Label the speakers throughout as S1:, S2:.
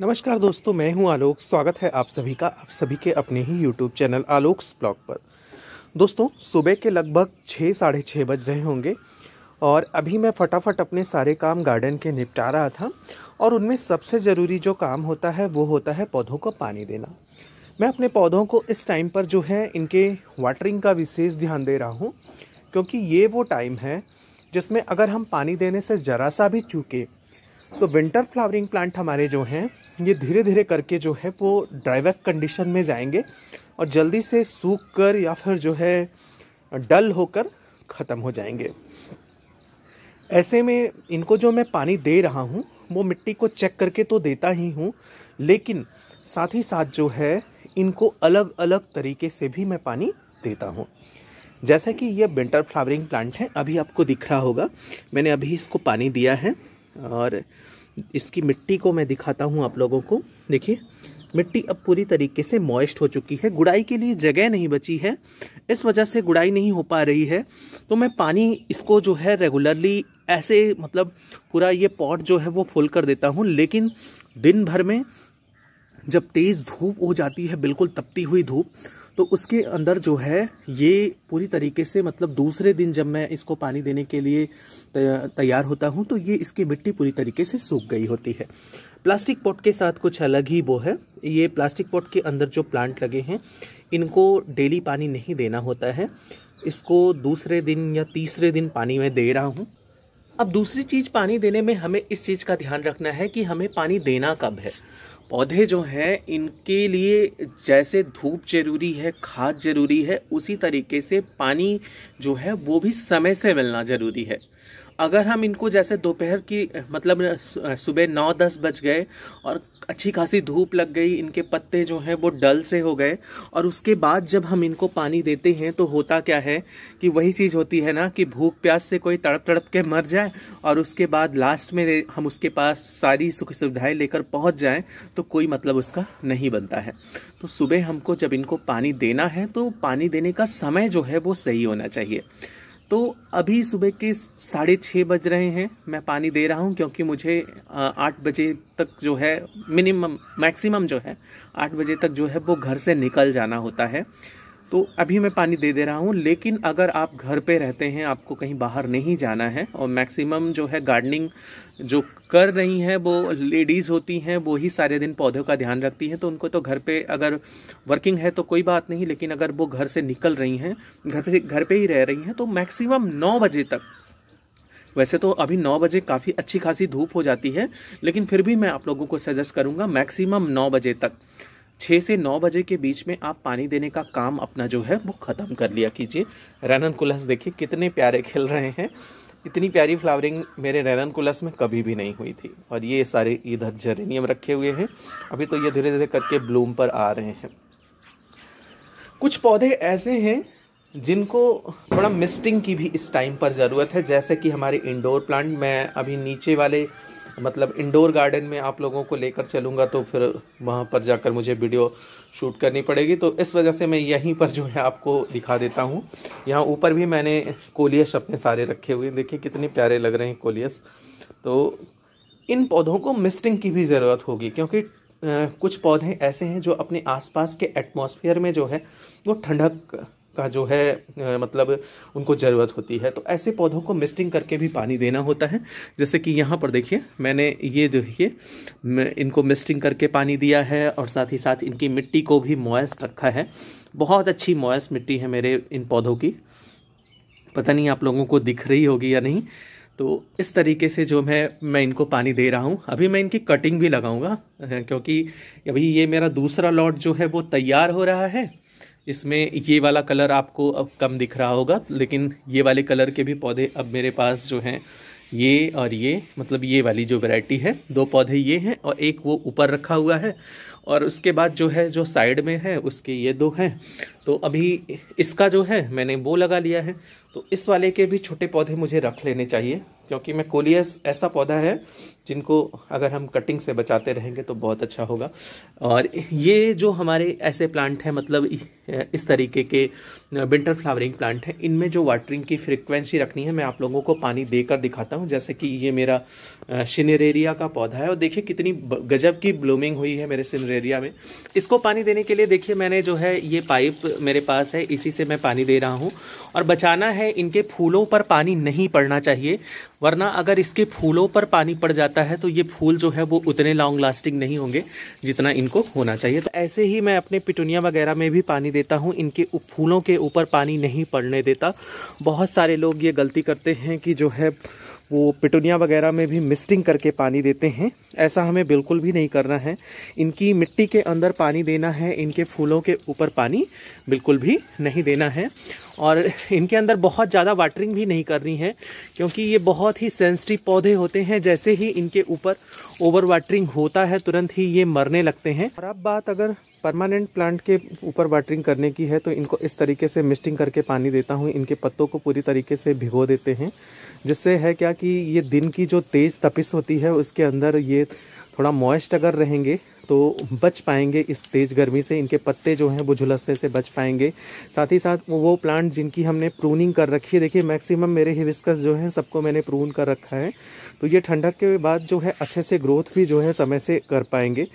S1: नमस्कार दोस्तों मैं हूं आलोक स्वागत है आप सभी का आप सभी के अपने ही यूट्यूब चैनल आलोक्स ब्लॉग पर दोस्तों सुबह के लगभग छः साढ़े छः बज रहे होंगे और अभी मैं फटाफट अपने सारे काम गार्डन के निपटा रहा था और उनमें सबसे ज़रूरी जो काम होता है वो होता है पौधों को पानी देना मैं अपने पौधों को इस टाइम पर जो है इनके वाटरिंग का विशेष ध्यान दे रहा हूँ क्योंकि ये वो टाइम है जिसमें अगर हम पानी देने से ज़रा सा भी चूके तो विंटर फ्लावरिंग प्लांट हमारे जो हैं ये धीरे धीरे करके जो है वो ड्राइवैक कंडीशन में जाएंगे और जल्दी से सूख कर या फिर जो है डल होकर ख़त्म हो जाएंगे ऐसे में इनको जो मैं पानी दे रहा हूँ वो मिट्टी को चेक करके तो देता ही हूँ लेकिन साथ ही साथ जो है इनको अलग अलग तरीके से भी मैं पानी देता हूँ जैसा कि ये विंटर फ्लावरिंग प्लांट है अभी आपको दिख रहा होगा मैंने अभी इसको पानी दिया है और इसकी मिट्टी को मैं दिखाता हूँ आप लोगों को देखिए मिट्टी अब पूरी तरीके से मॉइस्ट हो चुकी है गुड़ाई के लिए जगह नहीं बची है इस वजह से गुड़ाई नहीं हो पा रही है तो मैं पानी इसको जो है रेगुलरली ऐसे मतलब पूरा ये पॉट जो है वो फुल कर देता हूँ लेकिन दिन भर में जब तेज़ धूप हो जाती है बिल्कुल तपती हुई धूप तो उसके अंदर जो है ये पूरी तरीके से मतलब दूसरे दिन जब मैं इसको पानी देने के लिए तैयार होता हूँ तो ये इसकी मिट्टी पूरी तरीके से सूख गई होती है प्लास्टिक पॉट के साथ कुछ अलग ही वो है ये प्लास्टिक पॉट के अंदर जो प्लांट लगे हैं इनको डेली पानी नहीं देना होता है इसको दूसरे दिन या तीसरे दिन पानी में दे रहा हूँ अब दूसरी चीज़ पानी देने में हमें इस चीज़ का ध्यान रखना है कि हमें पानी देना कब है पौधे जो हैं इनके लिए जैसे धूप जरूरी है खाद जरूरी है उसी तरीके से पानी जो है वो भी समय से मिलना ज़रूरी है अगर हम इनको जैसे दोपहर की मतलब सुबह नौ दस बज गए और अच्छी खासी धूप लग गई इनके पत्ते जो हैं वो डल से हो गए और उसके बाद जब हम इनको पानी देते हैं तो होता क्या है कि वही चीज़ होती है ना कि भूख प्यास से कोई तड़प तड़प के मर जाए और उसके बाद लास्ट में हम उसके पास सारी सुख सुविधाएँ लेकर पहुँच जाएँ तो कोई मतलब उसका नहीं बनता है तो सुबह हमको जब इनको पानी देना है तो पानी देने का समय जो है वो सही होना चाहिए तो अभी सुबह के साढ़े छः बज रहे हैं मैं पानी दे रहा हूँ क्योंकि मुझे आठ बजे तक जो है मिनिमम मैक्सिमम जो है आठ बजे तक जो है वो घर से निकल जाना होता है तो अभी मैं पानी दे दे रहा हूँ लेकिन अगर आप घर पे रहते हैं आपको कहीं बाहर नहीं जाना है और मैक्सिमम जो है गार्डनिंग जो कर रही हैं वो लेडीज़ होती हैं वो ही सारे दिन पौधों का ध्यान रखती हैं तो उनको तो घर पे अगर वर्किंग है तो कोई बात नहीं लेकिन अगर वो घर से निकल रही हैं घर पे घर पर ही रह रही हैं तो मैक्सिमम नौ बजे तक वैसे तो अभी नौ बजे काफ़ी अच्छी खासी धूप हो जाती है लेकिन फिर भी मैं आप लोगों को सजेस्ट करूँगा मैक्सिमम नौ बजे तक छः से नौ बजे के बीच में आप पानी देने का काम अपना जो है वो ख़त्म कर लिया कीजिए रैनन कुलस देखिए कितने प्यारे खिल रहे हैं इतनी प्यारी फ्लावरिंग मेरे रैनन कुलस में कभी भी नहीं हुई थी और ये सारे इधर जरेनियम रखे हुए हैं अभी तो ये धीरे धीरे करके ब्लूम पर आ रहे हैं कुछ पौधे ऐसे हैं जिनको थोड़ा मिस्टिंग की भी इस टाइम पर ज़रूरत है जैसे कि हमारे इंडोर प्लांट मैं अभी नीचे वाले मतलब इंडोर गार्डन में आप लोगों को लेकर चलूँगा तो फिर वहाँ पर जाकर मुझे वीडियो शूट करनी पड़ेगी तो इस वजह से मैं यहीं पर जो है आपको दिखा देता हूँ यहाँ ऊपर भी मैंने कोलियस अपने सारे रखे हुए देखिए कितने प्यारे लग रहे हैं कोलियस तो इन पौधों को मिस्टिंग की भी ज़रूरत होगी क्योंकि कुछ पौधे ऐसे हैं जो अपने आसपास के एटमॉस्फेयर में जो है वो ठंडक का जो है मतलब उनको ज़रूरत होती है तो ऐसे पौधों को मिस्टिंग करके भी पानी देना होता है जैसे कि यहाँ पर देखिए मैंने ये देखिए इनको मिस्टिंग करके पानी दिया है और साथ ही साथ इनकी मिट्टी को भी मॉइस्ट रखा है बहुत अच्छी मॉइस्ट मिट्टी है मेरे इन पौधों की पता नहीं आप लोगों को दिख रही होगी या नहीं तो इस तरीके से जो मैं मैं इनको पानी दे रहा हूँ अभी मैं इनकी कटिंग भी लगाऊंगा क्योंकि अभी ये मेरा दूसरा लॉट जो है वो तैयार हो रहा है इसमें ये वाला कलर आपको अब कम दिख रहा होगा लेकिन ये वाले कलर के भी पौधे अब मेरे पास जो हैं ये और ये मतलब ये वाली जो वैरायटी है दो पौधे ये हैं और एक वो ऊपर रखा हुआ है और उसके बाद जो है जो साइड में है उसके ये दो हैं तो अभी इसका जो है मैंने वो लगा लिया है तो इस वाले के भी छोटे पौधे मुझे रख लेने चाहिए क्योंकि मैं कोलियस ऐसा पौधा है जिनको अगर हम कटिंग से बचाते रहेंगे तो बहुत अच्छा होगा और ये जो हमारे ऐसे प्लांट हैं मतलब इस तरीके के विंटर फ्लावरिंग प्लांट हैं इनमें जो वाटरिंग की फ्रिक्वेंसी रखनी है मैं आप लोगों को पानी देकर दिखाता हूँ जैसे कि ये मेरा सिनरेरिया का पौधा है और देखिए कितनी गजब की ब्लूमिंग हुई है मेरे सिनरे एरिया में इसको पानी देने के लिए देखिए मैंने जो है ये पाइप मेरे पास है इसी से मैं पानी दे रहा हूँ और बचाना है इनके फूलों पर पानी नहीं पड़ना चाहिए वरना अगर इसके फूलों पर पानी पड़ जाता है तो ये फूल जो है वो उतने लॉन्ग लास्टिंग नहीं होंगे जितना इनको होना चाहिए तो ऐसे ही मैं अपने पिटूनिया वगैरह में भी पानी देता हूँ इनके फूलों के ऊपर पानी नहीं पड़ने देता बहुत सारे लोग ये गलती करते हैं कि जो है वो पिटुनिया वगैरह में भी मिस्टिंग करके पानी देते हैं ऐसा हमें बिल्कुल भी नहीं करना है इनकी मिट्टी के अंदर पानी देना है इनके फूलों के ऊपर पानी बिल्कुल भी नहीं देना है और इनके अंदर बहुत ज़्यादा वाटरिंग भी नहीं करनी है क्योंकि ये बहुत ही सेंसिटिव पौधे होते हैं जैसे ही इनके ऊपर ओवर वाटरिंग होता है तुरंत ही ये मरने लगते हैं और अब बात अगर परमानेंट प्लांट के ऊपर वाटरिंग करने की है तो इनको इस तरीके से मिस्टिंग करके पानी देता हूँ इनके पत्तों को पूरी तरीके से भिगो देते हैं जिससे है क्या कि ये दिन की जो तेज़ तपिस होती है उसके अंदर ये थोड़ा मॉइस्ट अगर रहेंगे तो बच पाएंगे इस तेज़ गर्मी से इनके पत्ते जो हैं वो झुलसने से बच पाएंगे साथ ही साथ वो प्लांट जिनकी हमने प्रूनिंग कर रखी है देखिए मैक्सिमम मेरे हिविस्कस जो है सबको मैंने प्रून कर रखा है तो ये ठंडक के बाद जो है अच्छे से ग्रोथ भी जो है समय से कर पाएंगे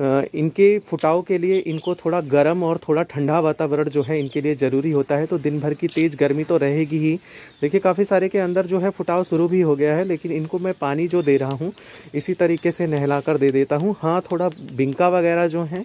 S1: इनके फुटाव के लिए इनको थोड़ा गर्म और थोड़ा ठंडा वातावरण जो है इनके लिए ज़रूरी होता है तो दिन भर की तेज़ गर्मी तो रहेगी ही देखिए काफ़ी सारे के अंदर जो है फुटाव शुरू भी हो गया है लेकिन इनको मैं पानी जो दे रहा हूँ इसी तरीके से नहला कर दे देता हूँ हाँ थोड़ा बिंका वगैरह जो हैं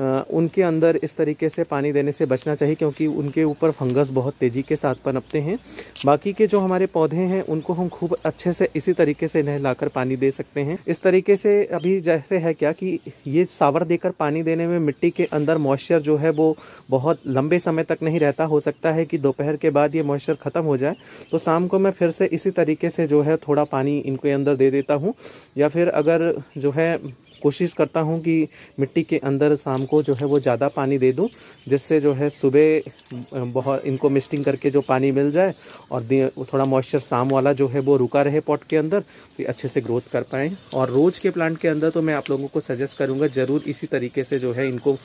S1: उनके अंदर इस तरीके से पानी देने से बचना चाहिए क्योंकि उनके ऊपर फंगस बहुत तेज़ी के साथ पनपते हैं बाकी के जो हमारे पौधे हैं उनको हम खूब अच्छे से इसी तरीके से इन्हें पानी दे सकते हैं इस तरीके से अभी जैसे है क्या कि ये सावर देकर पानी देने में मिट्टी के अंदर मॉइस्चर जो है वो बहुत लंबे समय तक नहीं रहता हो सकता है कि दोपहर के बाद ये मॉइस्चर ख़त्म हो जाए तो शाम को मैं फिर से इसी तरीके से जो है थोड़ा पानी इनके अंदर दे देता हूँ या फिर अगर जो है कोशिश करता हूँ कि मिट्टी के अंदर शाम को जो है वो ज़्यादा पानी दे दूँ जिससे जो है सुबह बहुत इनको मिस्टिंग करके जो पानी मिल जाए और थोड़ा मॉइस्चर शाम वाला जो है वो रुका रहे पॉट के अंदर तो अच्छे से ग्रोथ कर पाएँ और रोज़ के प्लांट के अंदर तो मैं आप लोगों को सजेस्ट करूँगा ज़रूर इसी तरीके से जो है इनको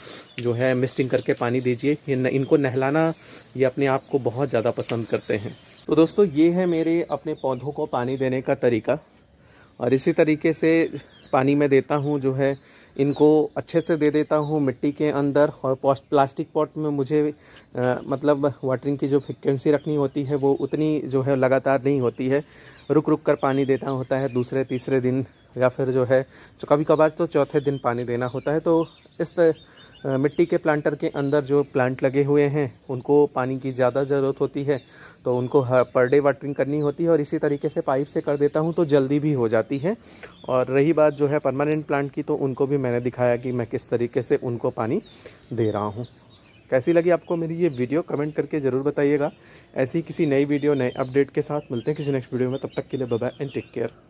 S1: जो है मिस्टिंग करके पानी दीजिए इनको नहलाना ये अपने आप को बहुत ज़्यादा पसंद करते हैं तो दोस्तों ये है मेरे अपने पौधों को पानी देने का तरीका और इसी तरीके से पानी में देता हूँ जो है इनको अच्छे से दे देता हूँ मिट्टी के अंदर और प्लास्टिक पॉट में मुझे आ, मतलब वाटरिंग की जो फ्रिक्वेंसी रखनी होती है वो उतनी जो है लगातार नहीं होती है रुक रुक कर पानी देना होता है दूसरे तीसरे दिन या फिर जो है कभी कभार तो चौथे दिन पानी देना होता है तो इस मिट्टी के प्लांटर के अंदर जो प्लांट लगे हुए हैं उनको पानी की ज़्यादा ज़रूरत होती है तो उनको हर पर डे वाटरिंग करनी होती है और इसी तरीके से पाइप से कर देता हूँ तो जल्दी भी हो जाती है और रही बात जो है परमानेंट प्लांट की तो उनको भी मैंने दिखाया कि मैं किस तरीके से उनको पानी दे रहा हूँ कैसी लगी आपको मेरी ये वीडियो कमेंट करके ज़रूर बताइएगा ऐसी किसी नई वीडियो नए अपडेट के साथ मिलते हैं किसी नेक्स्ट वीडियो में तब तक के लिए बाय एंड टेक केयर